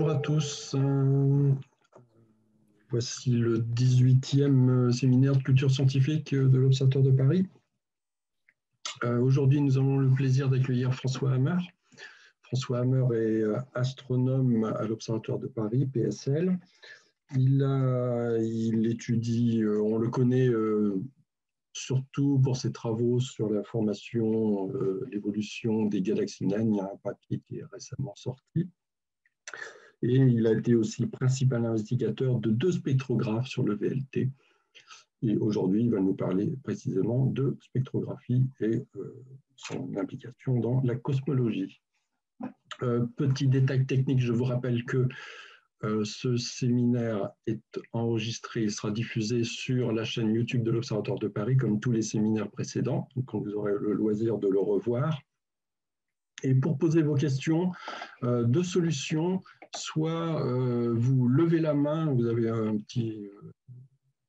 Bonjour à tous. Euh, voici le 18e euh, séminaire de culture scientifique euh, de l'Observatoire de Paris. Aujourd'hui, nous avons le plaisir d'accueillir François Hammer. François Hammer est astronome à l'Observatoire de Paris, PSL. Il, il étudie, on le connaît surtout pour ses travaux sur la formation, l'évolution des galaxies naines. Il y a un papier qui est récemment sorti et il a été aussi principal investigateur de deux spectrographes sur le VLT. Et aujourd'hui, il va nous parler précisément de spectrographie et euh, son implication dans la cosmologie. Euh, petit détail technique, je vous rappelle que euh, ce séminaire est enregistré, et sera diffusé sur la chaîne YouTube de l'Observatoire de Paris, comme tous les séminaires précédents, donc vous aurez le loisir de le revoir. Et pour poser vos questions, euh, deux solutions soit euh, vous levez la main, vous avez un petit, euh,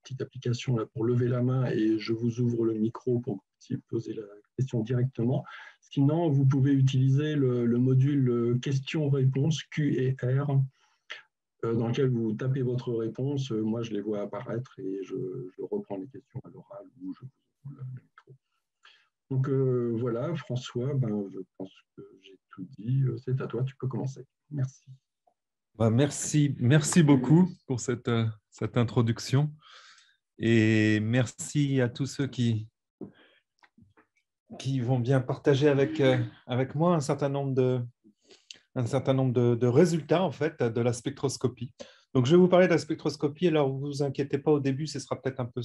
petite application là pour lever la main et je vous ouvre le micro pour poser la question directement. Sinon, vous pouvez utiliser le, module euh, question réponses Q&R, dans lequel vous tapez votre réponse. Moi, je les vois apparaître et je, reprends les questions à l'oral ou je vous ouvre le micro. Donc voilà, François, ben, je pense que j'ai tout dit. C'est à toi, tu peux commencer. Merci. Bah, merci, merci beaucoup pour euh, cette, introduction et merci à tous ceux qui, qui vont bien partager avec, euh, avec moi un certain nombre de, un certain nombre de, résultats en fait de la spectroscopie. Donc je vais vous parler de la spectroscopie. Alors vous vous inquiétez pas au début, ce sera peut-être un peu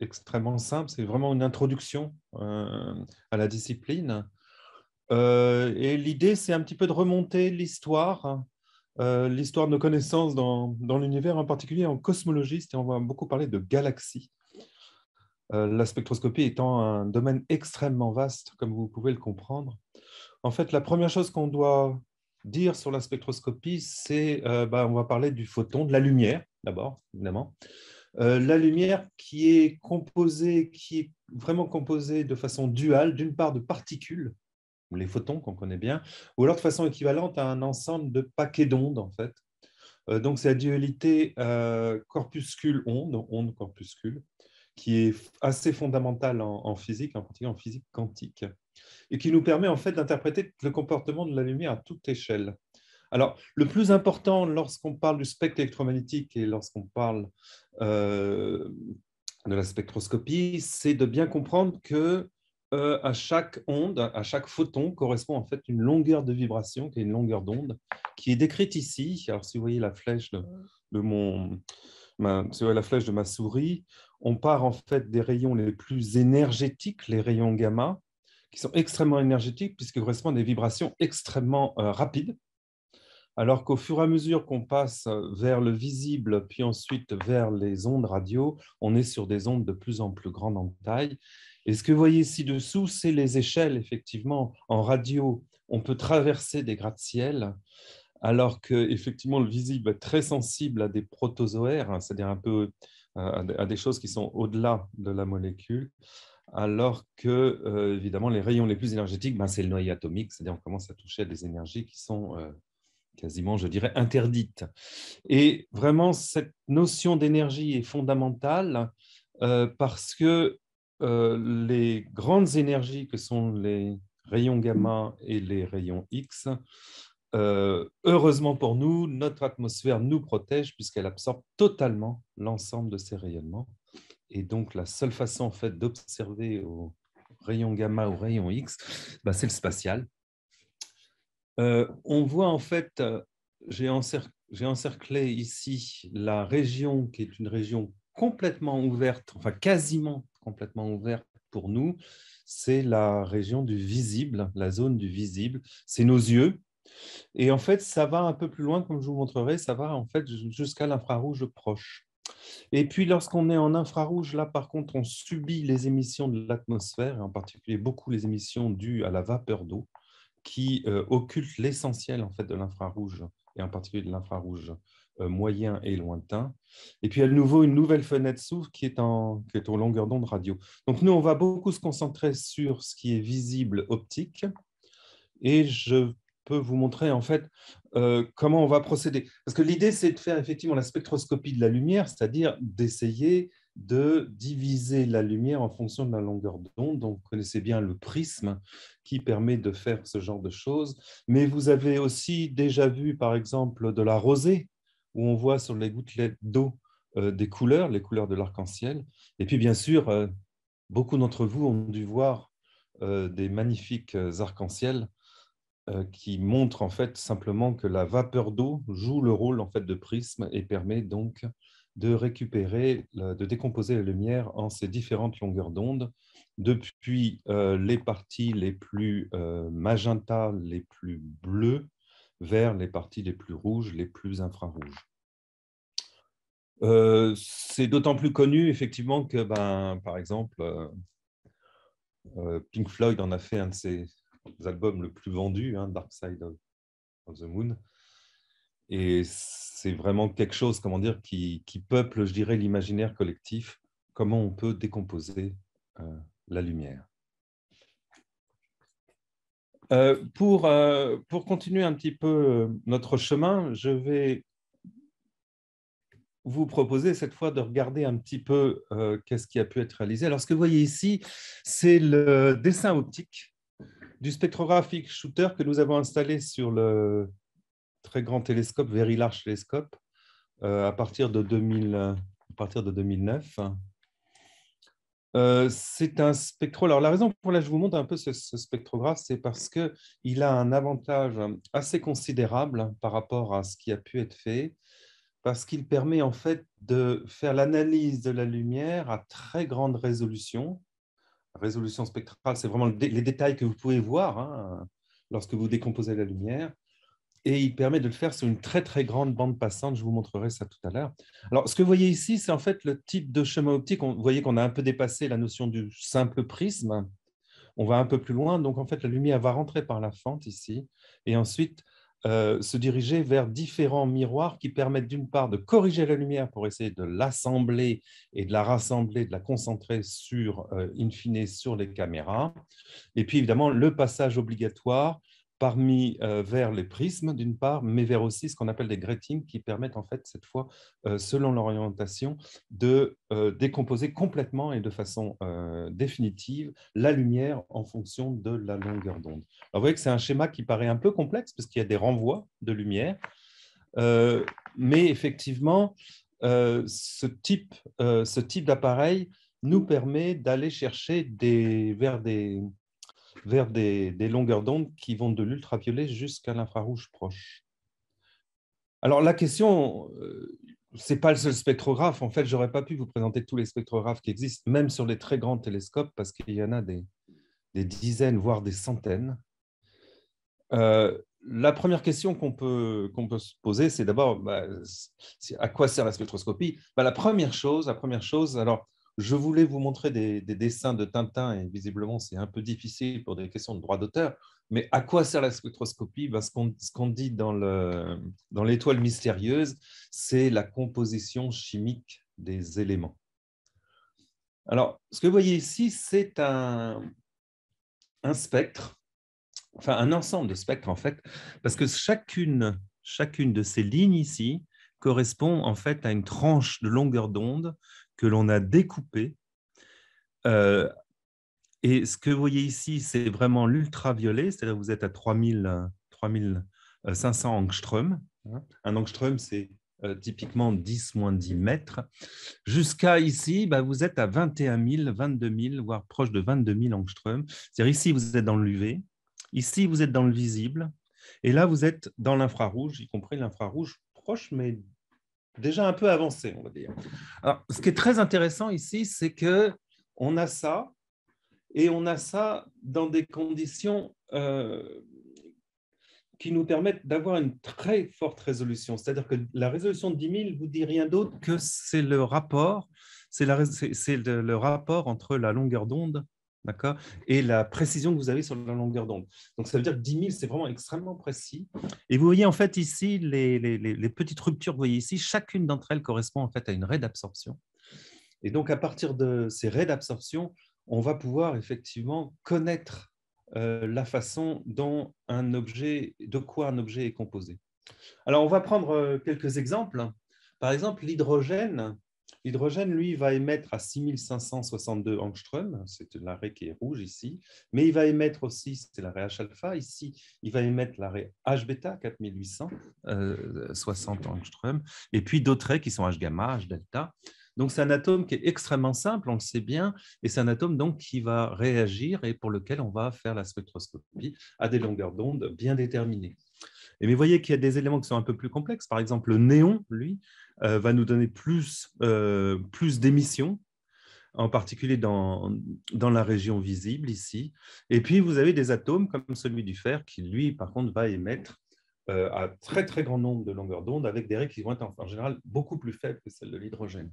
extrêmement simple. C'est vraiment une introduction euh, à la discipline. et l'idée, c'est un petit peu de remonter l'histoire euh, l'histoire de nos connaissances dans, l'univers, en particulier en cosmologie. On va beaucoup parler de galaxies. Euh, la spectroscopie étant un domaine extrêmement vaste, comme vous pouvez le comprendre. En fait, la première chose qu'on doit dire sur la spectroscopie, c'est euh, bah, on va parler du photon, de la lumière d'abord, évidemment. Euh, la lumière qui est composée, qui est vraiment composée de façon duale, d'une part de particules, les photons qu'on connaît bien, ou alors de façon équivalente à un ensemble de paquets d'ondes, en fait. Euh, donc, c'est la dualité corpuscule-onde, euh, onde-corpuscule, qui est assez fondamentale en, physique, en particulier en physique quantique, et qui nous permet en fait d'interpréter le comportement de la lumière à toute échelle. Alors, le plus important lorsqu'on parle du spectre électromagnétique et lorsqu'on parle euh, de la spectroscopie, c'est de bien comprendre que euh, à chaque onde, à chaque photon, correspond en fait une longueur de vibration, qui est une longueur d'onde, qui est décrite ici. Alors, si vous voyez la flèche de, ma, la flèche de ma souris, on part en fait des rayons les plus énergétiques, les rayons gamma, qui sont extrêmement énergétiques puisqu'ils correspondent à des vibrations extrêmement euh, rapides. Alors qu'au fur et à mesure qu'on passe vers le visible, puis ensuite vers les ondes radio, on est sur des ondes de plus en plus grandes en taille. Et ce que vous voyez ci-dessous, c'est les échelles, effectivement. En radio, on peut traverser des gratte-ciel, alors que effectivement le visible est très sensible à des protozoaires, hein, c'est-à-dire un peu euh, à, des choses qui sont au-delà de la molécule, alors que, euh, évidemment, les rayons les plus énergétiques, ben, c'est le noyau atomique, c'est-à-dire on commence à toucher à des énergies qui sont euh, quasiment, je dirais, interdites. Et vraiment, cette notion d'énergie est fondamentale parce que euh, les grandes énergies que sont les rayons gamma et les rayons X, euh, heureusement pour nous, notre atmosphère nous protège puisqu'elle absorbe totalement l'ensemble de ces rayonnements. Et donc, la seule façon en fait d'observer au rayons gamma ou rayons X, bah, c'est le spatial. Euh, on voit en fait, j'ai encerclé, encerclé ici la région qui est une région complètement ouverte, enfin quasiment complètement ouvert pour nous, c'est la région du visible, la zone du visible, c'est nos yeux. Et en fait, ça va un peu plus loin, comme je vous montrerai, ça va en fait jusqu'à l'infrarouge proche. Et puis lorsqu'on est en infrarouge, là par contre, on subit les émissions de l'atmosphère, en particulier beaucoup les émissions dues à la vapeur d'eau, qui euh, occulte l'essentiel en fait de l'infrarouge, et en particulier de l'infrarouge euh, moyen et lointain. Et puis à nouveau, une nouvelle fenêtre s'ouvre qui, est en, longueur d'onde radio. Donc nous, on va beaucoup se concentrer sur ce qui est visible optique. Et je peux vous montrer en fait euh, comment on va procéder. Parce que l'idée, c'est de faire effectivement la spectroscopie de la lumière, c'est-à-dire d'essayer de diviser la lumière en fonction de la longueur d'onde. Donc, vous connaissez bien le prisme qui permet de faire ce genre de choses. Mais vous avez aussi déjà vu, par exemple, de la rosée où on voit sur les gouttelettes d'eau euh, des couleurs, les couleurs de l'arc-en-ciel. Et puis, bien sûr, euh, beaucoup d'entre vous ont dû voir euh, des magnifiques arc en ciel qui montrent en fait simplement que la vapeur d'eau joue le rôle en fait de prisme et permet donc de récupérer, de décomposer la lumière en ces différentes longueurs d'onde, depuis les parties les plus magenta, les plus bleues, vers les parties les plus rouges, les plus infrarouges. Euh, c'est d'autant plus connu, effectivement, que, ben, par exemple, euh, euh, Pink Floyd en a fait un de ses albums le plus vendu, hein, Dark Side of, the Moon. Et c'est vraiment quelque chose, comment dire, qui, peuple, je dirais, l'imaginaire collectif, comment on peut décomposer la lumière. Euh, euh, pour, continuer un petit peu euh, notre chemin, je vais vous proposer cette fois de regarder un petit peu qu'est-ce qui a pu être réalisé. Alors, ce que vous voyez ici, c'est le dessin optique du spectrographique shooter que nous avons installé sur le très grand télescope, Very Large Telescope, à partir de 2009. Euh, c'est un spectro. Alors, la raison pour laquelle je vous montre un peu ce, spectrographe, c'est parce qu'il a un avantage assez considérable par rapport à ce qui a pu être fait, parce qu'il permet en fait de faire l'analyse de la lumière à très grande résolution. résolution spectrale, c'est vraiment les détails que vous pouvez voir hein, lorsque vous décomposez la lumière et il permet de le faire sur une très très grande bande passante. Je vous montrerai ça tout à l'heure. Alors, ce que vous voyez ici, c'est en fait le type de chemin optique. vous voyez qu'on a un peu dépassé la notion du simple prisme. On va un peu plus loin. Donc, en fait, la lumière va rentrer par la fente ici et ensuite euh, se diriger vers différents miroirs qui permettent d'une part de corriger la lumière pour essayer de l'assembler et de la rassembler, de la concentrer sur, euh, in fine, sur les caméras. Et puis, évidemment, le passage obligatoire parmi euh, vers les prismes d'une part, mais vers aussi ce qu'on appelle des gratings qui permettent en fait cette fois, euh, selon l'orientation, de euh, décomposer complètement et de façon définitive la lumière en fonction de la longueur d'onde. Vous voyez que c'est un schéma qui paraît un peu complexe parce qu'il y a des renvois de lumière, mais effectivement, ce type, ce type d'appareil nous permet d'aller chercher des, vers des, vers des, longueurs d'onde qui vont de l'ultraviolet jusqu'à l'infrarouge proche. Alors la question, euh, c'est pas le seul spectrographe. En fait, j'aurais pas pu vous présenter tous les spectrographes qui existent, même sur les très grands télescopes, parce qu'il y en a des, dizaines, voire des centaines. Euh, la première question qu'on peut, qu'on peut se poser, c'est d'abord bah, à quoi sert la spectroscopie bah, La première chose, la première chose, alors je voulais vous montrer des, dessins de Tintin, et visiblement c'est un peu difficile pour des questions de droit d'auteur, mais à quoi sert la spectroscopie ben, Ce qu'on dit dans l'étoile mystérieuse, c'est la composition chimique des éléments. Alors, ce que vous voyez ici, c'est un, spectre, enfin un ensemble de spectres en fait, parce que chacune, chacune de ces lignes ici correspond en fait à une tranche de longueur d'onde que l'on a découpé. Euh, et ce que vous voyez ici, c'est vraiment l'ultraviolet, c'est-à-dire vous êtes à 3000, 3500 euh, angström. Un angström, c'est euh, typiquement 10 moins 10 mètres. Jusqu'à ici, bah, vous êtes à 21 000, 22 000, voire proche de 22 000 angström. C'est-à-dire ici, vous êtes dans l'UV, ici, vous êtes dans le visible, et là, vous êtes dans l'infrarouge, y compris l'infrarouge proche, mais déjà un peu avancé, on va dire. Alors, ce qui est très intéressant ici, c'est que on a ça et on a ça dans des conditions euh, qui nous permettent d'avoir une très forte résolution. C'est-à-dire que la résolution de 10 000 vous dit rien d'autre que c'est le rapport, c'est le rapport entre la longueur d'onde D'accord Et la précision que vous avez sur la longueur d'onde. Donc, ça veut dire que 10 000, c'est vraiment extrêmement précis. Et vous voyez, en fait, ici, les, les, petites ruptures, vous voyez ici, chacune d'entre elles correspond en fait à une raie d'absorption. Et donc, à partir de ces raies d'absorption, on va pouvoir effectivement connaître euh, la façon dont un objet, de quoi un objet est composé. Alors, on va prendre euh, quelques exemples. Par exemple, l'hydrogène, L'hydrogène, lui, va émettre à 6562 angstrom, c'est l'arrêt qui est rouge ici, mais il va émettre aussi, c'est l'arrêt H-alpha ici, il va émettre l'arrêt h euh, 4860 angstrom, et puis d'autres raies qui sont H-gamma, H-delta. Donc c'est un atome qui est extrêmement simple, on le sait bien, et c'est un atome donc qui va réagir et pour lequel on va faire la spectroscopie à des longueurs d'onde bien déterminées. Et mais voyez qu'il y a des éléments qui sont un peu plus complexes. Par exemple, le néon, lui, euh, va nous donner plus, euh, plus d'émissions, en particulier dans, dans, la région visible ici. Et puis, vous avez des atomes comme celui du fer qui, lui, par contre, va émettre euh, à très, très grand nombre de longueurs d'onde avec des raies qui vont être en, général beaucoup plus faibles que celles de l'hydrogène.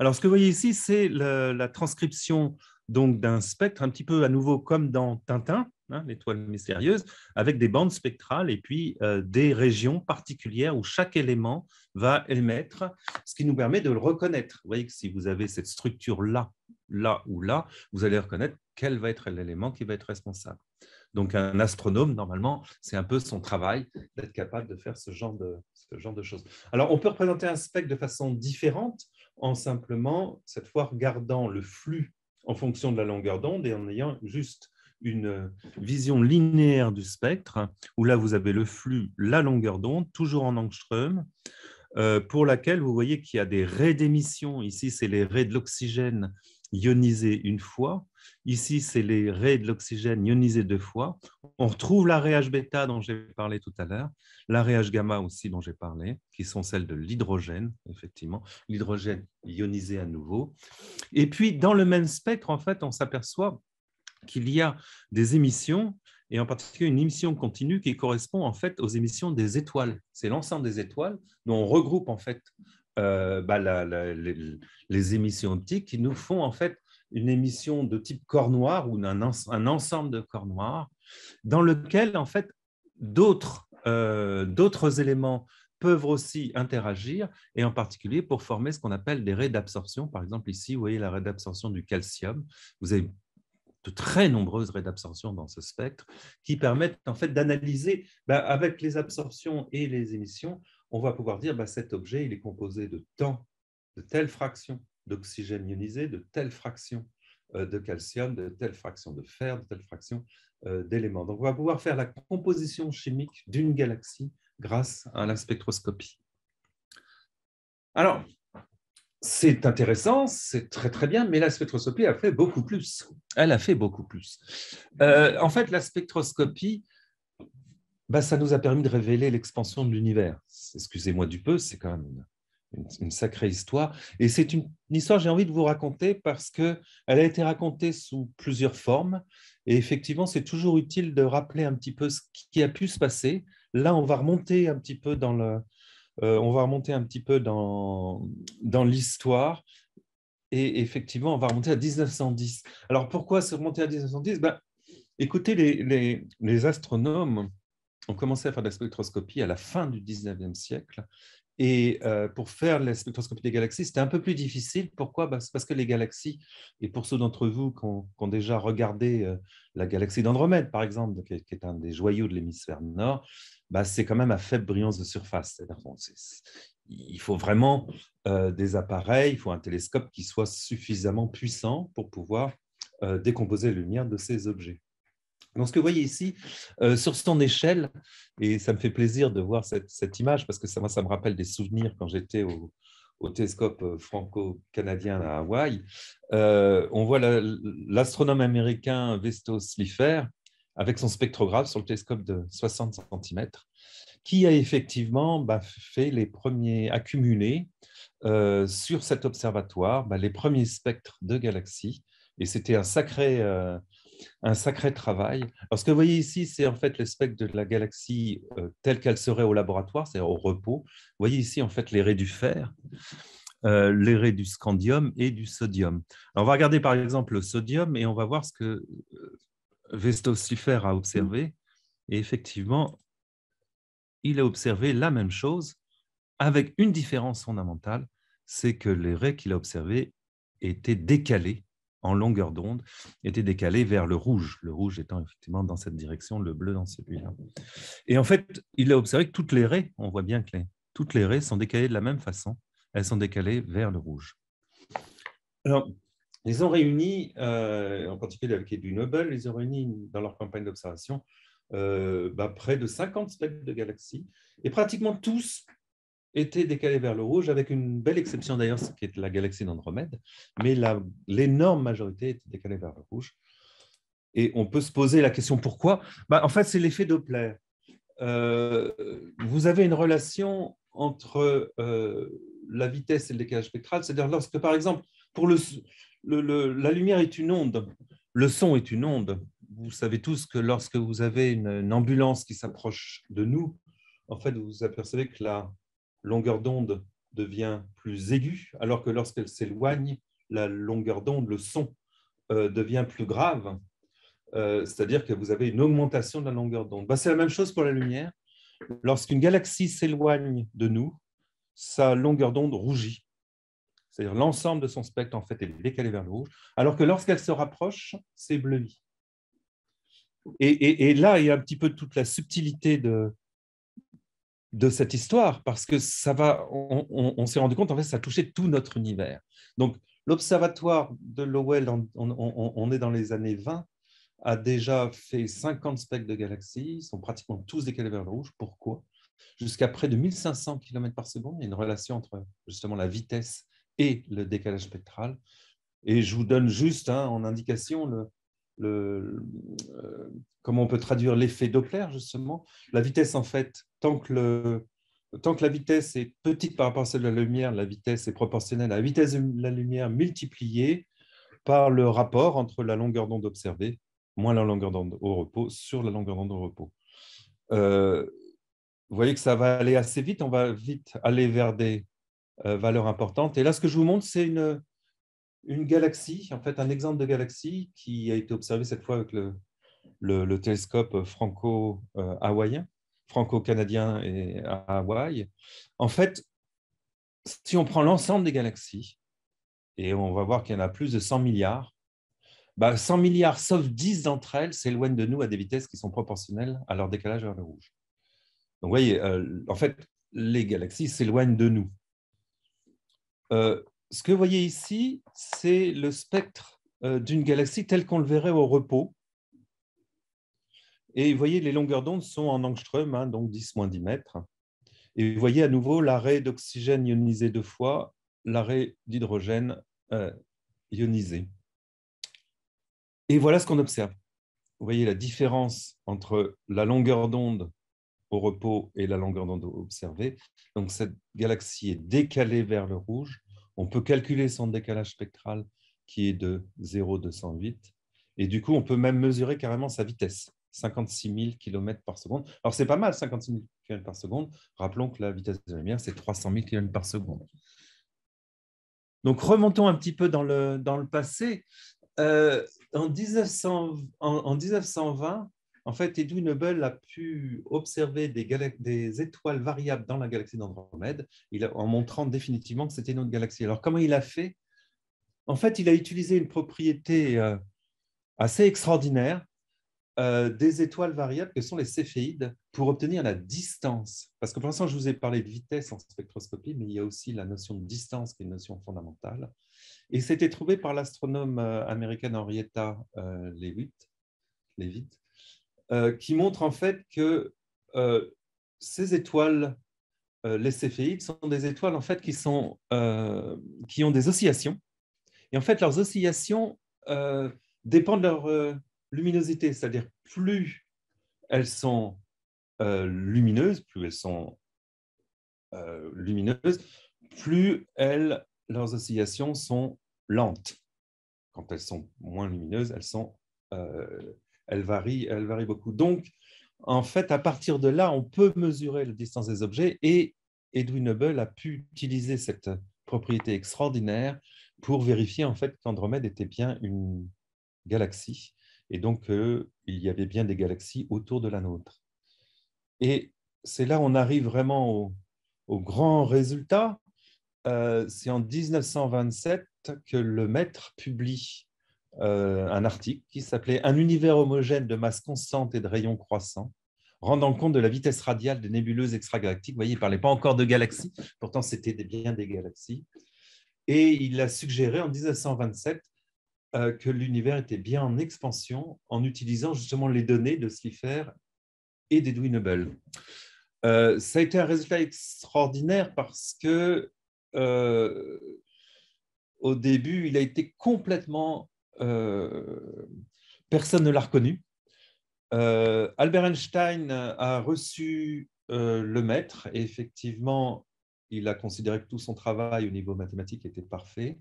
Alors, ce que vous voyez ici, c'est la transcription donc d'un spectre, un petit peu à nouveau comme dans Tintin, Hein, l'étoile mystérieuse, avec des bandes spectrales et puis euh, des régions particulières où chaque élément va émettre, ce qui nous permet de le reconnaître. Vous voyez que si vous avez cette structure-là, là ou là, vous allez reconnaître quel va être l'élément qui va être responsable. Donc un astronome, normalement, c'est un peu son travail d'être capable de faire ce genre de, ce genre de choses. Alors on peut représenter un spectre de façon différente en simplement, cette fois, regardant le flux en fonction de la longueur d'onde et en ayant juste une euh, vision linéaire du spectre, où là, vous avez le flux, la longueur d'onde, toujours en angstrom, euh, pour laquelle vous voyez qu'il y a des raies d'émission. Ici, c'est les raies de l'oxygène ionisé une fois. Ici, c'est les raies de l'oxygène ionisé deux fois. On retrouve la bêta dont j'ai parlé tout à l'heure, la gamma aussi dont j'ai parlé, qui sont celles de l'hydrogène, effectivement, l'hydrogène ionisé à nouveau. Et puis, dans le même spectre, en fait, on s'aperçoit qu'il y a des émissions, et en particulier une émission continue qui correspond en fait aux émissions des étoiles. C'est l'ensemble des étoiles dont on regroupe en fait euh, bah, les, émissions optiques qui nous font en fait une émission de type corps noir ou un, un ensemble de corps noirs dans lequel en fait d'autres euh, d'autres éléments peuvent aussi interagir, et en particulier pour former ce qu'on appelle des raies d'absorption. Par exemple, ici, vous voyez la raie d'absorption du calcium. Vous avez de très nombreuses raies d'absorption dans ce spectre qui permettent en fait d'analyser bah, avec les absorptions et les émissions, on va pouvoir dire que bah, cet objet il est composé de tant, de telle fraction d'oxygène ionisé, de telle fraction euh, de calcium, de telle fraction de fer, de telle fraction euh, d'éléments. Donc on va pouvoir faire la composition chimique d'une galaxie grâce à la spectroscopie. Alors, c'est intéressant, c'est très très bien, mais la spectroscopie a fait beaucoup plus. Elle a fait beaucoup plus. Euh, en fait, la spectroscopie, bah, ça nous a permis de révéler l'expansion de l'univers. Excusez-moi du peu, c'est quand même une, sacrée histoire. Et c'est une, une, histoire que j'ai envie de vous raconter parce qu'elle a été racontée sous plusieurs formes. Et effectivement, c'est toujours utile de rappeler un petit peu ce qui a pu se passer. Là, on va remonter un petit peu dans le, euh, on va remonter un petit peu dans, l'histoire. Et effectivement, on va remonter à 1910. Alors pourquoi se remonter à 1910 ben, Écoutez, les, les, les, astronomes ont commencé à faire de la spectroscopie à la fin du 19e siècle. Et euh, pour faire la spectroscopie des galaxies, c'était un peu plus difficile. Pourquoi ben, parce que les galaxies, et pour ceux d'entre vous qui ont, déjà regardé euh, la galaxie d'Andromède, par exemple, qui est un des joyaux de l'hémisphère nord, bah, c'est quand même à faible brillance de surface. il faut vraiment euh, des appareils, il faut un télescope qui soit suffisamment puissant pour pouvoir euh, décomposer la lumière de ces objets. Donc, ce que vous voyez ici, euh, sur son échelle, et ça me fait plaisir de voir cette, image parce que ça, me rappelle des souvenirs quand j'étais au, télescope franco-canadien à Hawaï. on voit l'astronome américain Vesto Slipher, avec son spectrographe sur le télescope de 60 cm, qui a effectivement bah, fait les premiers accumulés euh, sur cet observatoire bah, les premiers spectres de galaxies. Et c'était un sacré, euh, un sacré travail. Alors, ce que vous voyez ici, c'est en fait le spectre de la galaxie euh, telle qu'elle serait au laboratoire, c'est-à-dire au repos. Vous voyez ici en fait les raies du fer. les raies du scandium et du sodium. Alors, on va regarder par exemple le sodium et on va voir ce que, Vestosifer a observé, et effectivement, il a observé la même chose avec une différence fondamentale, c'est que les raies qu'il a observées étaient décalées en longueur d'onde, étaient décalées vers le rouge, le rouge étant effectivement dans cette direction, le bleu dans celui-là. Et en fait, il a observé que toutes les raies, on voit bien que toutes les raies sont décalées de la même façon, elles sont décalées vers le rouge. Alors, ils ont réuni, euh, en particulier avec du Nobel, ils ont réuni dans leur campagne d'observation euh, bah, près de 50 spectres de galaxies, et pratiquement tous étaient décalés vers le rouge, avec une belle exception d'ailleurs, qui est la galaxie d'Andromède, mais l'énorme majorité était décalée vers le rouge. Et on peut se poser la question pourquoi bah, En fait, c'est l'effet Doppler. Euh, vous avez une relation entre la vitesse et le décalage spectral, c'est-à-dire lorsque, par exemple, pour le, la lumière est une onde, le son est une onde. Vous savez tous que lorsque vous avez une, ambulance qui s'approche de nous, en fait, vous apercevez que la longueur d'onde devient plus aiguë, alors que lorsqu'elle s'éloigne, la longueur d'onde, le son, euh, devient plus grave. Euh, c'est-à-dire que vous avez une augmentation de la longueur d'onde. Bah, c'est la même chose pour la lumière. Lorsqu'une galaxie s'éloigne de nous, sa longueur d'onde rougit c'est-à-dire l'ensemble de son spectre en fait est décalé vers le rouge, alors que lorsqu'elle se rapproche, c'est bleu. Et, là, il y a un petit peu toute la subtilité de, de cette histoire, parce que ça va, on, s'est rendu compte, en fait, ça touchait tout notre univers. Donc, l'observatoire de Lowell, on, on, est dans les années 20, a déjà fait 50 spectres de galaxies, ils sont pratiquement tous décalés vers le rouge. Pourquoi Jusqu'à près de 1500 km par seconde, il y a une relation entre justement la vitesse et le décalage spectral. Et je vous donne juste hein, en indication le, le, euh, comment on peut traduire l'effet Doppler, justement. La vitesse, en fait, tant que, le, tant que la vitesse est petite par rapport à celle de la lumière, la vitesse est proportionnelle à la vitesse de la lumière multipliée par le rapport entre la longueur d'onde observée moins la longueur d'onde au repos sur la longueur d'onde au repos. Euh, vous voyez que ça va aller assez vite, on va vite aller vers des euh, valeur importante. Et là, ce que je vous montre, c'est une, une galaxie, en fait un exemple de galaxie qui a été observé cette fois avec le, le, télescope franco-hawaïen, franco-canadien et à Hawaï. En fait, si on prend l'ensemble des galaxies, et on va voir qu'il y en a plus de 100 milliards, bah 100 milliards, sauf 10 d'entre elles, s'éloignent de nous à des vitesses qui sont proportionnelles à leur décalage vers le rouge. Donc, vous voyez, euh, en fait, les galaxies s'éloignent de nous. Euh, ce que vous voyez ici, c'est le spectre euh, d'une galaxie telle qu'on le verrait au repos. Et vous voyez, les longueurs d'onde sont en angstrom, hein, donc 10-10 mètres. Et vous voyez à nouveau l'arrêt d'oxygène ionisé deux fois, l'arrêt d'hydrogène euh, ionisé. Et voilà ce qu'on observe. Vous voyez la différence entre la longueur d'onde au repos et la longueur d'onde observée. Donc cette galaxie est décalée vers le rouge. On peut calculer son décalage spectral qui est de 0,208. Et du coup, on peut même mesurer carrément sa vitesse, 56 000 km par seconde. Alors c'est pas mal, 56 000 km par seconde. Rappelons que la vitesse de la lumière, c'est 300 000 km par seconde. Donc remontons un petit peu dans le, dans le passé. Euh, en, 1900, en 1920, en fait, Edwin Hubble a pu observer des, étoiles variables dans la galaxie d'Andromède en montrant définitivement que c'était une autre galaxie. Alors, comment il a fait En fait, il a utilisé une propriété euh, assez extraordinaire euh, des étoiles variables que sont les céphéides pour obtenir la distance. Parce que pour l'instant, je vous ai parlé de vitesse en spectroscopie, mais il y a aussi la notion de distance qui est une notion fondamentale. Et c'était trouvé par l'astronome euh, américaine Henrietta Leavitt euh, qui montre en fait que euh, ces étoiles, euh, les céphéides, sont des étoiles en fait qui, sont, qui ont des oscillations. Et en fait, leurs oscillations dépendent de leur luminosité, c'est-à-dire plus elles sont lumineuses, plus elles sont lumineuses, plus elles, leurs oscillations sont lentes. Quand elles sont moins lumineuses, elles sont euh, elle varie, elle varie beaucoup. Donc, en fait, à partir de là, on peut mesurer la distance des objets et Edwin Hubble a pu utiliser cette propriété extraordinaire pour vérifier en fait qu'Andromède était bien une galaxie et donc qu'il il y avait bien des galaxies autour de la nôtre. Et c'est là où on arrive vraiment au, grand résultat. Euh, c'est en 1927 que le maître publie euh, un article qui s'appelait Un univers homogène de masse constante et de rayons croissants rendant compte de la vitesse radiale des nébuleuses extragalactiques. Vous voyez, il ne parlait pas encore de galaxies, pourtant c'était bien des galaxies. Et il a suggéré en 1927 euh, que l'univers était bien en expansion en utilisant justement les données de Slipher et d'Edwin Hubble. Euh, ça a été un résultat extraordinaire parce que au début, il a été complètement euh, personne ne l'a reconnu. Euh, Albert Einstein a reçu euh, le maître et effectivement, il a considéré que tout son travail au niveau mathématique était parfait.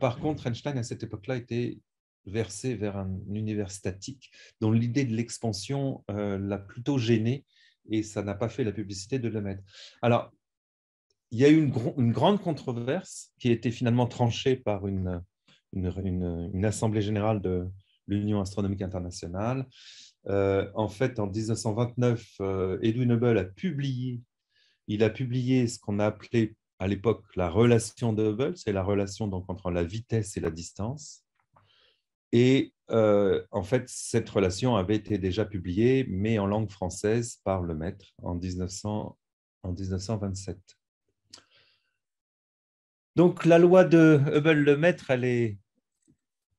par contre, Einstein, à cette époque-là, était versé vers un univers statique dont l'idée de l'expansion l'a plutôt gêné et ça n'a pas fait la publicité de le maître Alors, il y a eu une, une grande controverse qui a été finalement tranchée par une, une, assemblée générale de l'Union astronomique internationale. Euh, en fait, en 1929, euh, Edwin Hubble a publié, il a publié ce qu'on a appelé à l'époque la relation de Hubble, c'est la relation donc entre la vitesse et la distance. Et euh, en fait, cette relation avait été déjà publiée, mais en langue française par le maître en, 1900, en 1927. Donc la loi de Hubble-Lemaître, elle est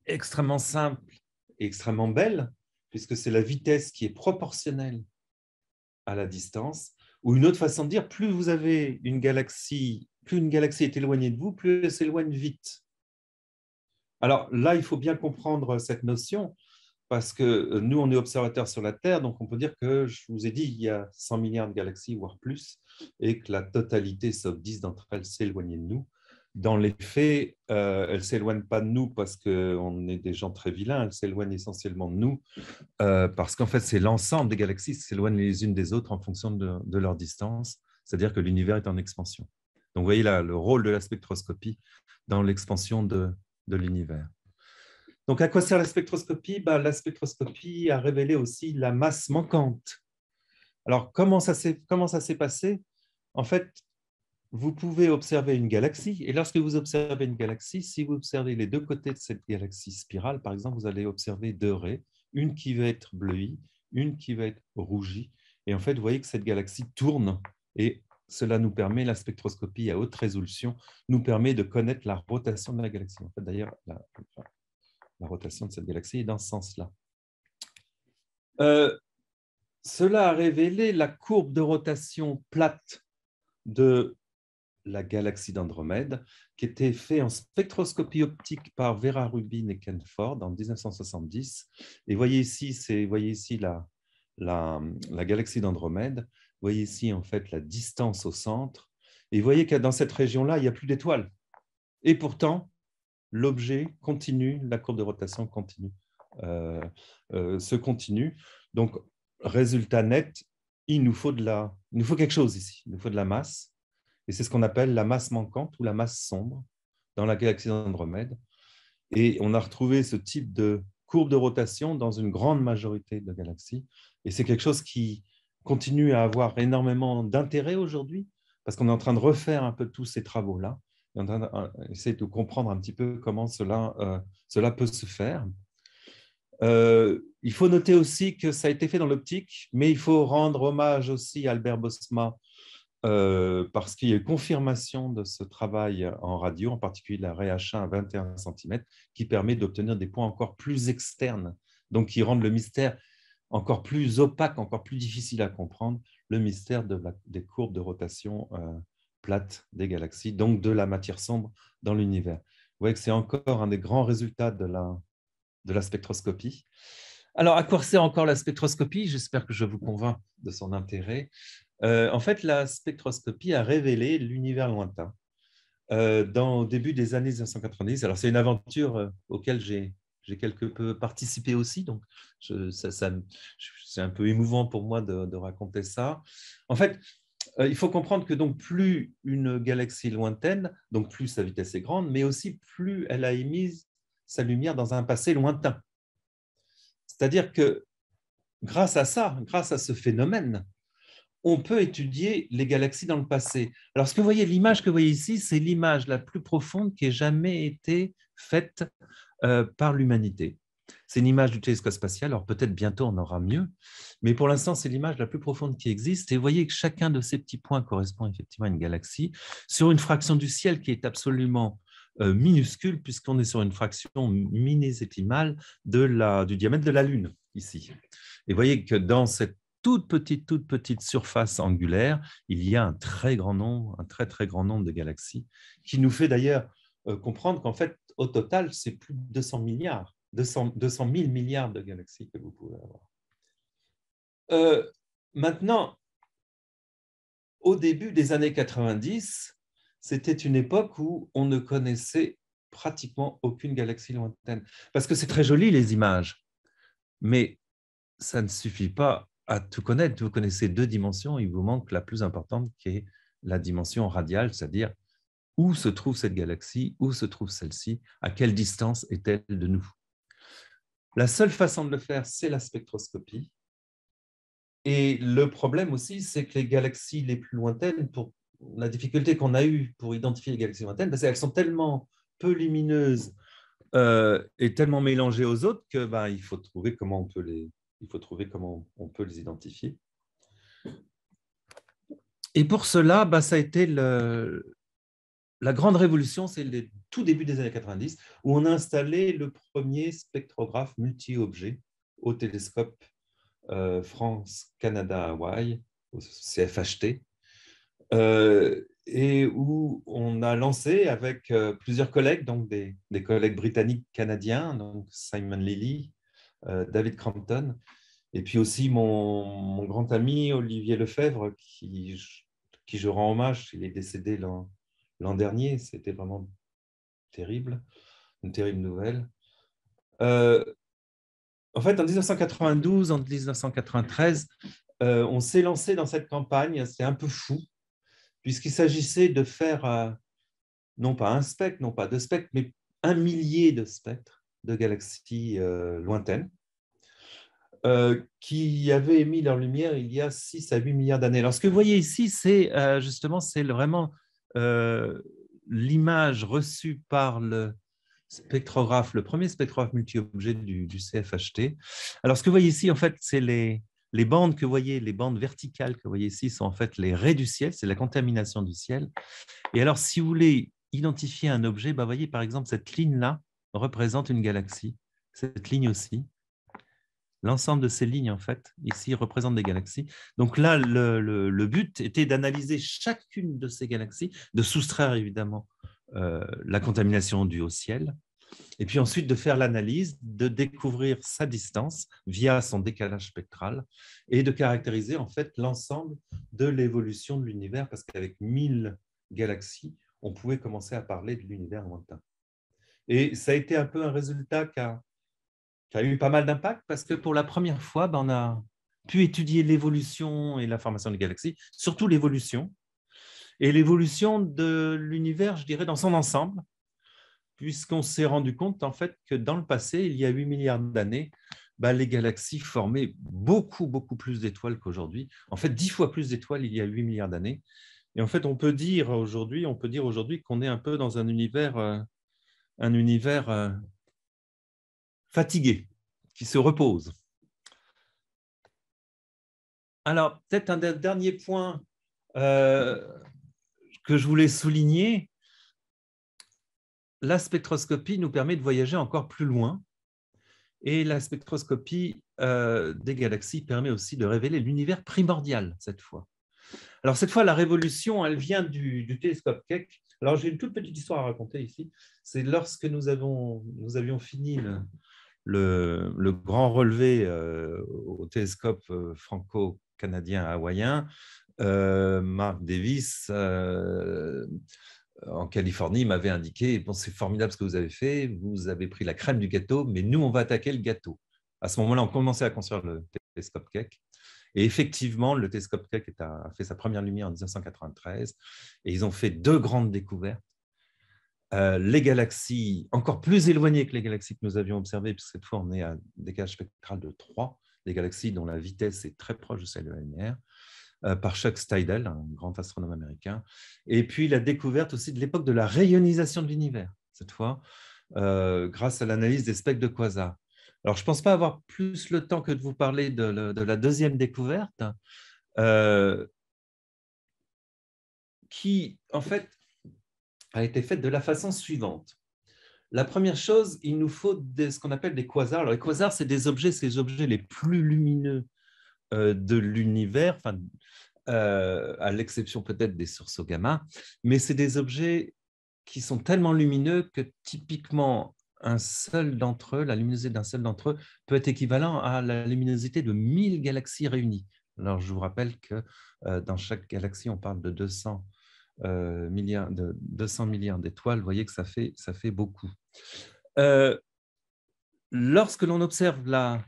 extrêmement simple et extrêmement belle, puisque c'est la vitesse qui est proportionnelle à la distance. Ou une autre façon de dire, plus vous avez une galaxie, plus une galaxie est éloignée de vous, plus elle s'éloigne vite. Alors là, il faut bien comprendre cette notion, parce que nous, on est observateurs sur la Terre, donc on peut dire que, je vous ai dit, il y a 100 milliards de galaxies, voire plus, et que la totalité, sauf 10 d'entre elles, s'éloignait de nous dans les faits, euh, elle ne s'éloigne pas de nous parce qu'on est des gens très vilains, elle s'éloigne essentiellement de nous euh, parce qu'en fait, c'est l'ensemble des galaxies qui s'éloignent les unes des autres en fonction de, leur distance, c'est-à-dire que l'univers est en expansion. Donc, vous voyez là le rôle de la spectroscopie dans l'expansion de, l'univers. Donc, à quoi sert la spectroscopie bah, La spectroscopie a révélé aussi la masse manquante. Alors, comment ça s'est passé En fait, vous pouvez observer une galaxie, et lorsque vous observez une galaxie, si vous observez les deux côtés de cette galaxie spirale, par exemple, vous allez observer deux raies, une qui va être bleuie, une qui va être rougie, et en fait, vous voyez que cette galaxie tourne, et cela nous permet, la spectroscopie à haute résolution, nous permet de connaître la rotation de la galaxie. En fait, d'ailleurs, la, rotation de cette galaxie est dans ce sens-là. Euh, cela a révélé la courbe de rotation plate de la galaxie d'Andromède, qui était fait en spectroscopie optique par Vera Rubin et Ken Ford en 1970. Et voyez ici, c'est, voyez ici la, la, galaxie d'Andromède, voyez ici en fait la distance au centre, et voyez que dans cette région-là, il n'y a plus d'étoiles. Et pourtant, l'objet continue, la courbe de rotation continue, euh, euh, se continue. Donc, résultat net, il nous faut de la, il nous faut quelque chose ici, il nous faut de la masse et c'est ce qu'on appelle la masse manquante ou la masse sombre dans la galaxie d'Andromède. Et on a retrouvé ce type de courbe de rotation dans une grande majorité de galaxies. Et c'est quelque chose qui continue à avoir énormément d'intérêt aujourd'hui, parce qu'on est en train de refaire un peu tous ces travaux-là, on essaie en train d'essayer de comprendre un petit peu comment cela, euh, cela peut se faire. Euh, il faut noter aussi que ça a été fait dans l'optique, mais il faut rendre hommage aussi à Albert Bosma euh, parce qu'il y a une confirmation de ce travail en radio, en particulier la RH1 à 21 cm, qui permet d'obtenir des points encore plus externes, donc qui rendent le mystère encore plus opaque, encore plus difficile à comprendre, le mystère de des courbes de rotation euh, plates des galaxies, donc de la matière sombre dans l'univers. Vous voyez que c'est encore un des grands résultats de la, de la spectroscopie. Alors, à quoi sert encore la spectroscopie J'espère que je vous convainc de son intérêt. Euh, en fait, la spectroscopie a révélé l'univers lointain. Euh, dans début des années 1990, alors c'est une aventure euh, auquel j'ai quelque peu participé aussi, donc c'est un peu émouvant pour moi de, raconter ça. En fait, il faut comprendre que donc plus une galaxie lointaine, donc plus sa vitesse est grande, mais aussi plus elle a émis sa lumière dans un passé lointain. C'est-à-dire que grâce à ça, grâce à ce phénomène, on peut étudier les galaxies dans le passé. Alors, ce que vous voyez, l'image que vous voyez ici, c'est l'image la plus profonde qui ait jamais été faite euh, par l'humanité. C'est une image du télescope spatial, alors peut-être bientôt on aura mieux, mais pour l'instant c'est l'image la plus profonde qui existe. Et vous voyez que chacun de ces petits points correspond effectivement à une galaxie sur une fraction du ciel qui est absolument euh, minuscule, puisqu'on est sur une fraction minésimale du diamètre de la Lune ici. Et vous voyez que dans cette toute petite, toute petite surface angulaire, il y a un très grand nombre, un très très grand nombre de galaxies, qui nous fait d'ailleurs euh, comprendre qu'en fait, au total, c'est plus de 200 milliards, 200, 200 000 milliards de galaxies que vous pouvez avoir. Euh, maintenant, au début des années 90, c'était une époque où on ne connaissait pratiquement aucune galaxie lointaine. Parce que c'est très joli les images, mais ça ne suffit pas à tout connaître. Vous connaissez deux dimensions, il vous manque la plus importante qui est la dimension radiale, c'est-à-dire où se trouve cette galaxie, où se trouve celle-ci, à quelle distance est-elle de nous. La seule façon de le faire, c'est la spectroscopie. Et le problème aussi, c'est que les galaxies les plus lointaines, pour la difficulté qu'on a eue pour identifier les galaxies lointaines, c'est qu'elles sont tellement peu lumineuses euh, et tellement mélangées aux autres que ben, il faut trouver comment on peut les, il faut trouver comment on peut les identifier. Et pour cela, bah, ça a été le, la grande révolution, c'est le tout début des années 90, où on a installé le premier spectrographe multi-objet au télescope euh, France-Canada-Hawaï, au CFHT, euh, et où on a lancé avec euh, plusieurs collègues, donc des, des, collègues britanniques canadiens, donc Simon Lilly, euh, David Crampton, et puis aussi mon, grand ami Olivier Lefebvre, qui, qui je rends hommage, il est décédé l'an dernier, c'était vraiment terrible, une terrible nouvelle. Euh, en fait, en 1992, en 1993, euh, on s'est lancé dans cette campagne, c'est un peu fou, puisqu'il s'agissait de faire, non pas un spectre, non pas deux spectres, mais un millier de spectres de galaxies euh, lointaines, euh, qui avaient émis leur lumière il y a 6 à 8 milliards d'années. Alors, ce que vous voyez ici, c'est euh, justement c'est vraiment l'image reçue par le spectrographe, le premier spectrographe multi-objet du, CFHT. Alors, ce que vous voyez ici, en fait, c'est les, les bandes que vous voyez, les bandes verticales que vous voyez ici, sont en fait les raies du ciel, c'est la contamination du ciel. Et alors, si vous voulez identifier un objet, bah, voyez par exemple cette ligne-là, représente une galaxie. Cette ligne aussi. L'ensemble de ces lignes, en fait, ici, représente des galaxies. Donc là, le, but était d'analyser chacune de ces galaxies, de soustraire évidemment euh, la contamination due au ciel, et puis ensuite de faire l'analyse, de découvrir sa distance via son décalage spectral et de caractériser en fait l'ensemble de l'évolution de l'univers, parce qu'avec 1000 galaxies, on pouvait commencer à parler de l'univers lointain. Et ça a été un peu un résultat qui a, eu pas mal d'impact parce que pour la première fois, ben, on a pu étudier l'évolution et la formation des galaxies, surtout l'évolution, et l'évolution de l'univers, je dirais, dans son ensemble, puisqu'on s'est rendu compte en fait que dans le passé, il y a 8 milliards d'années, ben, les galaxies formaient beaucoup, beaucoup plus d'étoiles qu'aujourd'hui. En fait, 10 fois plus d'étoiles il y a 8 milliards d'années. Et en fait, on peut dire aujourd'hui, on peut dire aujourd'hui qu'on est un peu dans un univers euh, un univers euh, fatigué, qui se repose. Alors, peut-être un dernier point euh, que je voulais souligner. La spectroscopie nous permet de voyager encore plus loin. Et la spectroscopie euh, des galaxies permet aussi de révéler l'univers primordial cette fois. Alors cette fois, la révolution, elle vient du télescope Keck alors, j'ai une toute petite histoire à raconter ici. C'est lorsque nous, avons, nous avions fini le, grand relevé euh, au télescope euh, franco-canadien hawaïen, euh, Mark Davis. Euh, en Californie, m'avait indiqué bon, c'est formidable ce que vous avez fait, vous avez pris la crème du gâteau, mais nous, on va attaquer le gâteau. À ce moment-là, on commençait à construire le télescope Keck. Et effectivement, le télescope Keck a fait sa première lumière en 1993 et ils ont fait deux grandes découvertes. Euh, les galaxies encore plus éloignées que les galaxies que nous avions observées, puisque cette fois on est à des cages spectrales de 3, des galaxies dont la vitesse est très proche de celle de la lumière, euh, par Chuck Steidel, un grand astronome américain. Et puis la découverte aussi de l'époque de la rayonisation de l'univers, cette fois, euh, grâce à l'analyse des spectres de quasars. Alors, je ne pense pas avoir plus le temps que de vous parler de, la deuxième découverte, euh, qui, en fait, a été faite de la façon suivante. La première chose, il nous faut ce qu'on appelle des quasars. Alors, les quasars, c'est des objets, c'est les objets les plus lumineux euh, de l'univers, enfin, euh, à l'exception peut-être des sources gamma, mais c'est des objets qui sont tellement lumineux que typiquement un seul d'entre eux, la luminosité d'un seul d'entre eux peut être équivalent à la luminosité de 1000 galaxies réunies. Alors, je vous rappelle que euh, dans chaque galaxie, on parle de 200 euh, milliards, de 200 milliards d'étoiles. Vous voyez que ça fait, ça fait beaucoup. Euh, lorsque l'on observe la,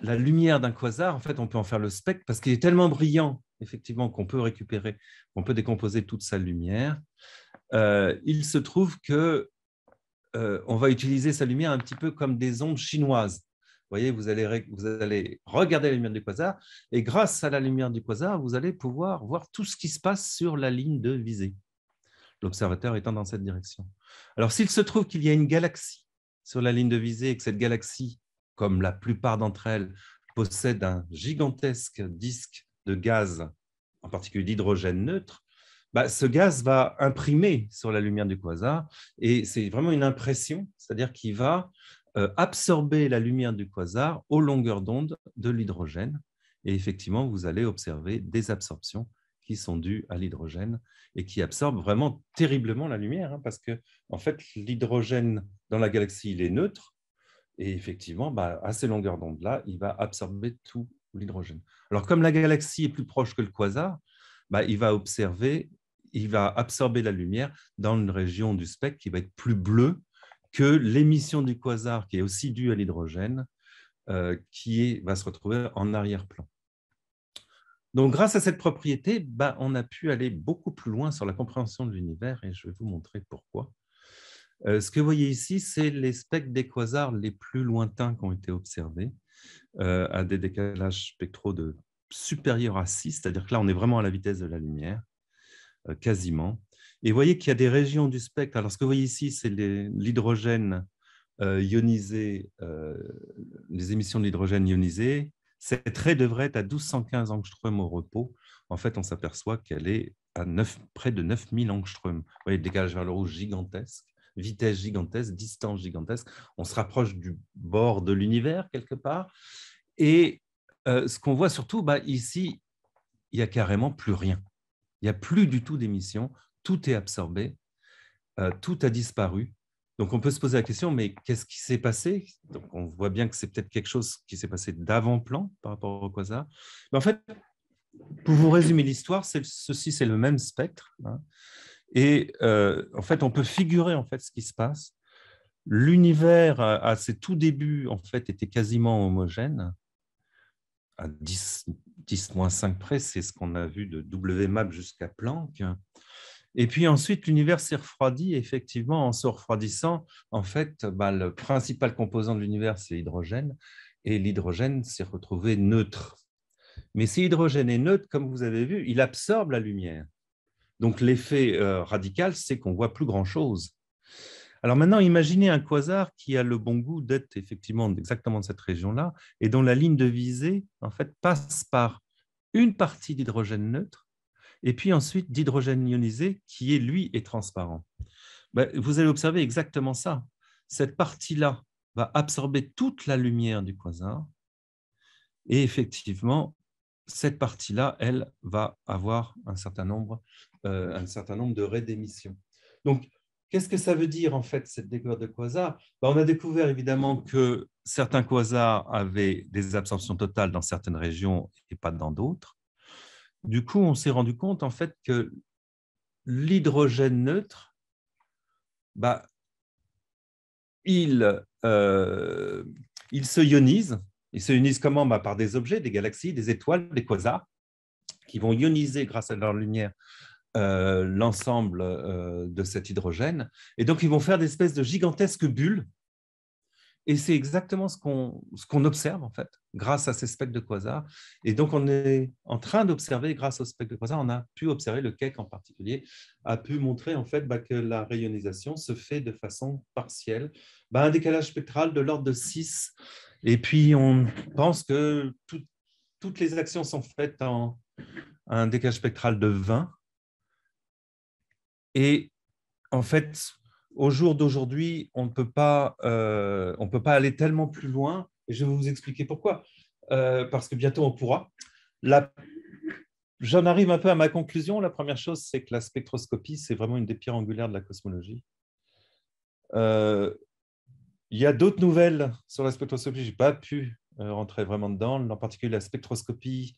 la lumière d'un quasar, en fait, on peut en faire le spectre parce qu'il est tellement brillant, effectivement, qu'on peut récupérer, on peut décomposer toute sa lumière. il se trouve que euh, on va utiliser sa lumière un petit peu comme des ondes chinoises. Vous voyez, vous allez, vous allez regarder la lumière du quasar et grâce à la lumière du quasar, vous allez pouvoir voir tout ce qui se passe sur la ligne de visée, l'observateur étant dans cette direction. Alors, s'il se trouve qu'il y a une galaxie sur la ligne de visée et que cette galaxie, comme la plupart d'entre elles, possède un gigantesque disque de gaz, en particulier d'hydrogène neutre, bah, ce gaz va imprimer sur la lumière du quasar et c'est vraiment une impression, c'est-à-dire qu'il va euh, absorber la lumière du quasar aux longueurs d'onde de l'hydrogène. Et effectivement, vous allez observer des absorptions qui sont dues à l'hydrogène et qui absorbent vraiment terriblement la lumière, hein, parce que en fait, l'hydrogène dans la galaxie, il est neutre. Et effectivement, bah, à ces longueurs d'onde-là, il va absorber tout l'hydrogène. Alors, comme la galaxie est plus proche que le quasar, bah, il va observer il va absorber la lumière dans une région du spectre qui va être plus bleue que l'émission du quasar, qui est aussi due à l'hydrogène, euh, qui va se retrouver en arrière-plan. Donc, grâce à cette propriété, bah, on a pu aller beaucoup plus loin sur la compréhension de l'univers et je vais vous montrer pourquoi. Euh, ce que vous voyez ici, c'est les spectres des quasars les plus lointains qui ont été observés euh, à des décalages spectraux de supérieurs à 6, c'est-à-dire que là, on est vraiment à la vitesse de la lumière. Euh, quasiment. Et vous voyez qu'il y a des régions du spectre. Alors, ce que vous voyez ici, c'est l'hydrogène euh, ionisé, euh, les émissions d'hydrogène ionisé. Cette raie devrait être à 1215 angstroms au repos. En fait, on s'aperçoit qu'elle est à près de 9000 angstroms. Vous voyez le décalage vers le rouge gigantesque, vitesse gigantesque, distance gigantesque. On se rapproche du bord de l'univers quelque part. Et ce qu'on voit surtout, bah, ici, il n'y a carrément plus rien. Il n'y a plus du tout d'émission, tout est absorbé, euh, tout a disparu. Donc on peut se poser la question, mais qu'est-ce qui s'est passé Donc on voit bien que c'est peut-être quelque chose qui s'est passé d'avant-plan par rapport au quasar. Mais en fait, pour vous résumer l'histoire, ceci c'est le même spectre. Hein. Et euh, en fait, on peut figurer en fait ce qui se passe. L'univers à ses tout débuts en fait était quasiment homogène à 10 10-5 près, c'est ce qu'on a vu de WMAP jusqu'à Planck. Et puis ensuite, l'univers s'est refroidi. effectivement, en se refroidissant, en fait, bah, le principal composant de l'univers, c'est l'hydrogène. Et l'hydrogène s'est retrouvé neutre. Mais si l'hydrogène est neutre, comme vous avez vu, il absorbe la lumière. Donc l'effet euh, radical, c'est qu'on voit plus grand-chose. Alors maintenant, imaginez un quasar qui a le bon goût d'être effectivement exactement de cette région-là et dont la ligne de visée en fait passe par une partie d'hydrogène neutre et puis ensuite d'hydrogène ionisé qui est lui est transparent. Ben, vous allez observer exactement ça. Cette partie-là va absorber toute la lumière du quasar et effectivement cette partie-là, elle va avoir un certain nombre, euh, un certain nombre de raies d'émission. Donc Qu'est-ce que ça veut dire en fait cette découverte de quasars bah, On a découvert évidemment que certains quasars avaient des absorptions totales dans certaines régions et pas dans d'autres. Du coup, on s'est rendu compte en fait que l'hydrogène neutre, bah, il, euh, se ionise. Il se ionise comment bah, Par des objets, des galaxies, des étoiles, des quasars, qui vont ioniser grâce à leur lumière euh, l'ensemble euh, de cet hydrogène. Et donc, ils vont faire des espèces de gigantesques bulles. Et c'est exactement ce qu'on observe, en fait, grâce à ces spectres de quasars. Et donc, on est en train d'observer, grâce aux spectres de quasars, on a pu observer, le Keck en particulier, a pu montrer, en fait, bah, que la rayonisation se fait de façon partielle. Bah, un décalage spectral de l'ordre de 6. Et puis, on pense que toutes les actions sont faites en un décalage spectral de 20 et en fait, au jour d'aujourd'hui, on ne peut pas, euh, on peut pas aller tellement plus loin. Et je vais vous expliquer pourquoi. Euh, parce que bientôt on pourra. J'en arrive un peu à ma conclusion. La première chose, c'est que la spectroscopie, c'est vraiment une des pierres angulaires de la cosmologie. Euh, il y a d'autres nouvelles sur la spectroscopie. Je n'ai pas pu rentrer vraiment dedans. En particulier, la spectroscopie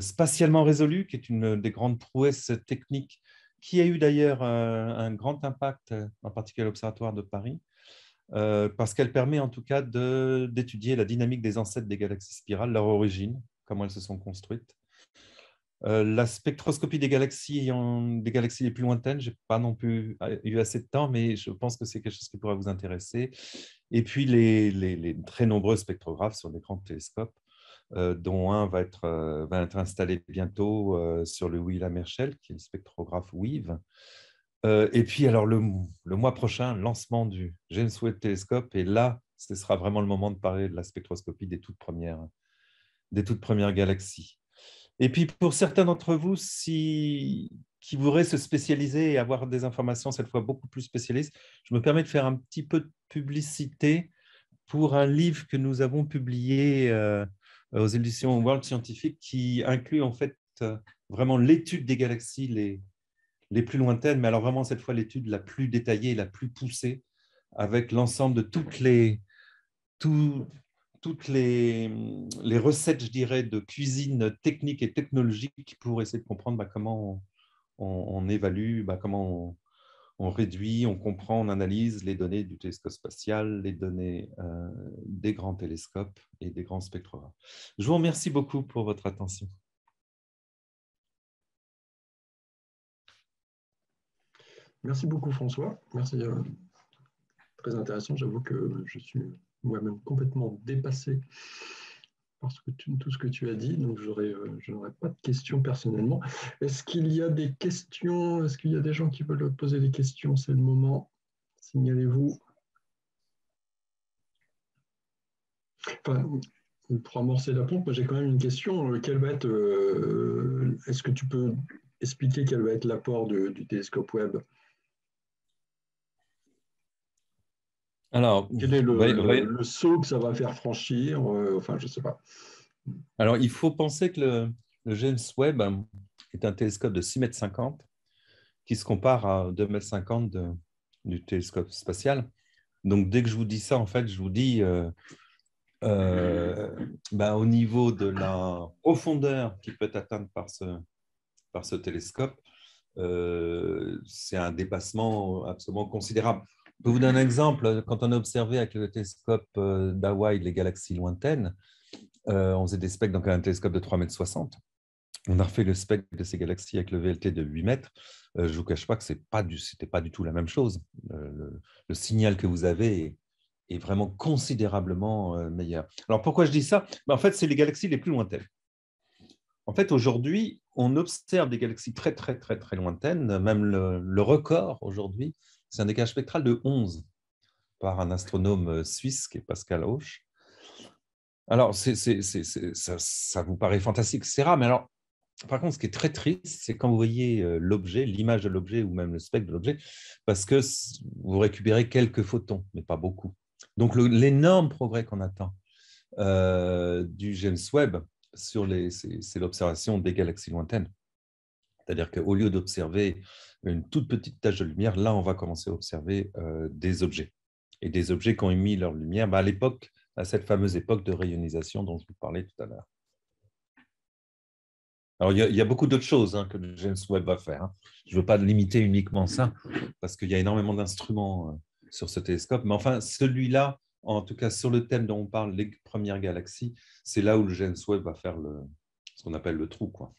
spatialement résolue, qui est une des grandes prouesses techniques qui a eu d'ailleurs euh, un, grand impact, euh, en particulier à l'Observatoire de Paris, euh, parce qu'elle permet en tout cas d'étudier la dynamique des ancêtres des galaxies spirales, leur origine, comment elles se sont construites. la spectroscopie des galaxies, des galaxies les plus lointaines, j'ai pas non plus eu assez de temps, mais je pense que c'est quelque chose qui pourrait vous intéresser. Et puis les très nombreux spectrographes sur les grands télescopes. Euh, dont un va être, euh, être installé bientôt euh, sur le wila Merschel, qui est le spectrographe WIV. et puis, alors, le, le mois prochain, lancement du James Webb Telescope. Et là, ce sera vraiment le moment de parler de la spectroscopie des toutes premières, des toutes premières galaxies. Et puis pour certains d'entre vous si, qui voudraient se spécialiser et avoir des informations cette fois beaucoup plus spécialistes, je me permets de faire un petit peu de publicité pour un livre que nous avons publié euh, aux éditions World Scientific qui inclut en fait euh, vraiment l'étude des galaxies les, les plus lointaines, mais alors vraiment cette fois l'étude la plus détaillée, la plus poussée, avec l'ensemble de toutes les, toutes les, les, recettes, je dirais, de cuisine technique et technologique pour essayer de comprendre bah, comment on, évalue, bah, comment on, on réduit, on comprend, on analyse les données du télescope spatial, les données euh, des grands télescopes et des grands spectrographes. Je vous remercie beaucoup pour votre attention. Merci beaucoup François. Merci. Euh, très intéressant. J'avoue que je suis moi-même complètement dépassé parce que tout ce que tu as dit, donc euh, je n'aurai pas de questions personnellement. Est-ce qu'il y a des questions Est-ce qu'il y a des gens qui veulent poser des questions C'est le moment. Signalez-vous. pour amorcer la pompe, j'ai quand même une question. va être euh, Est-ce que tu peux expliquer quel va être l'apport du, télescope web Alors, quel est le, saut que ça va faire franchir euh, Enfin, je ne sais pas. Alors, il faut penser que le, James Webb est un télescope de 6,50 m qui se compare à 2,50 m du télescope spatial. Donc, dès que je vous dis ça, en fait, je vous dis euh, euh, bah, au niveau de la profondeur qui peut atteindre par ce, télescope, c'est un dépassement absolument considérable. Je peux vous donner un exemple. Quand on a observé avec le télescope euh, d'Hawaii les galaxies lointaines, euh, on faisait des specs donc, un télescope de 3,60 m. On a refait le spectre de ces galaxies avec le VLT de 8 mètres. Euh, je ne vous cache pas que ce n'était pas, du tout la même chose. le, signal que vous avez est, vraiment considérablement meilleur. Alors pourquoi je dis ça ben, En fait, c'est les galaxies les plus lointaines. En fait, aujourd'hui, on observe des galaxies très, très, très, très lointaines. Même le record aujourd'hui, c'est un décalage spectral de 11 par un astronome euh, suisse qui est Pascal Hoche. Alors, ça, vous paraît fantastique, c'est rare, mais alors, par contre, ce qui est très triste, c'est quand vous voyez euh, l'objet, l'image de l'objet ou même le spectre de l'objet, parce que vous récupérez quelques photons, mais pas beaucoup. Donc, l'énorme progrès qu'on attend euh, du James Webb sur c'est l'observation des galaxies lointaines. C'est-à-dire qu'au lieu d'observer une toute petite tache de lumière, là, on va commencer à observer euh, des objets. Et des objets qui ont émis leur lumière bah, à l'époque, à cette fameuse époque de rayonisation dont je vous parlais tout à l'heure. Alors, il y, a, beaucoup d'autres choses que hein, que James Webb va faire. Hein. Je ne veux pas limiter uniquement ça, parce qu'il y a énormément d'instruments euh, sur ce télescope. Mais enfin, celui-là, en tout cas sur le thème dont on parle, les premières galaxies, c'est là où le James Webb va faire le, ce qu'on appelle le trou. Quoi.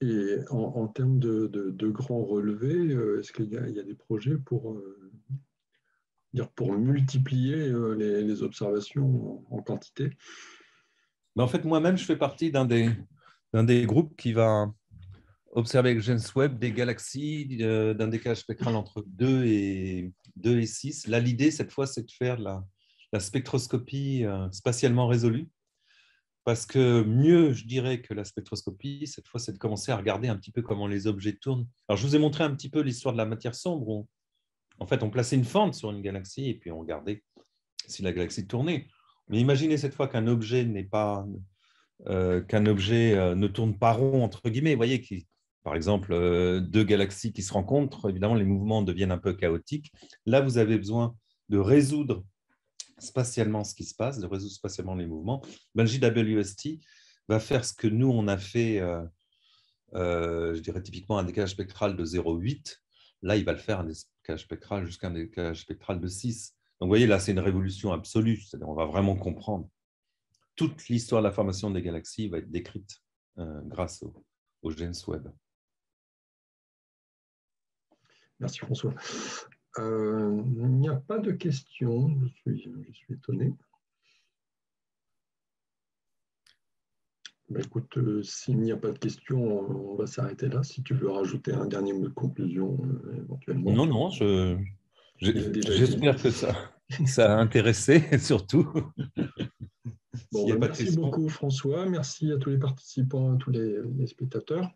Et en, termes de, grands relevés, euh, est-ce qu'il y, a des projets pour, euh, dire pour multiplier euh, les, observations en, quantité Mais ben, En fait, moi-même, je fais partie d'un des, groupes qui va observer avec James Webb des galaxies d'un décalage spectral entre 2 et, 2 et 6. Là, l'idée, cette fois, c'est de faire la, spectroscopie spatialement résolue. Parce que mieux, je dirais, que la spectroscopie, cette fois, c'est de commencer à regarder un petit peu comment les objets tournent. Alors, je vous ai montré un petit peu l'histoire de la matière sombre. en fait, on plaçait une fente sur une galaxie et puis on regardait si la galaxie tournait. Mais imaginez cette fois qu'un objet n'est pas euh, qu'un objet euh, ne tourne pas rond entre guillemets. Vous voyez qui, par exemple, euh, deux galaxies qui se rencontrent, évidemment, les mouvements deviennent un peu chaotiques. Là, vous avez besoin de résoudre spatialement ce qui se passe, de résoudre spatialement les mouvements, ben, le JWST va faire ce que nous, on a fait, euh, euh, je dirais typiquement un décalage spectral de 0,8. Là, il va le faire un décalage spectral jusqu'à un décalage spectral de 6. Donc, vous voyez, là, c'est une révolution absolue. C'est-à-dire, on va vraiment comprendre. Toute l'histoire de la formation des galaxies va être décrite euh, grâce au, au James Webb. Merci François. Euh, il n'y a pas de questions. Je suis, je étonné. Bah, écoute, euh, s'il n'y a pas de questions, on va s'arrêter là. Si tu veux rajouter un dernier mot de conclusion, euh, éventuellement. Non, non, j'espère que ça, ça a intéressé, surtout. Bah, merci beaucoup, François. Merci à tous les participants, à tous les spectateurs.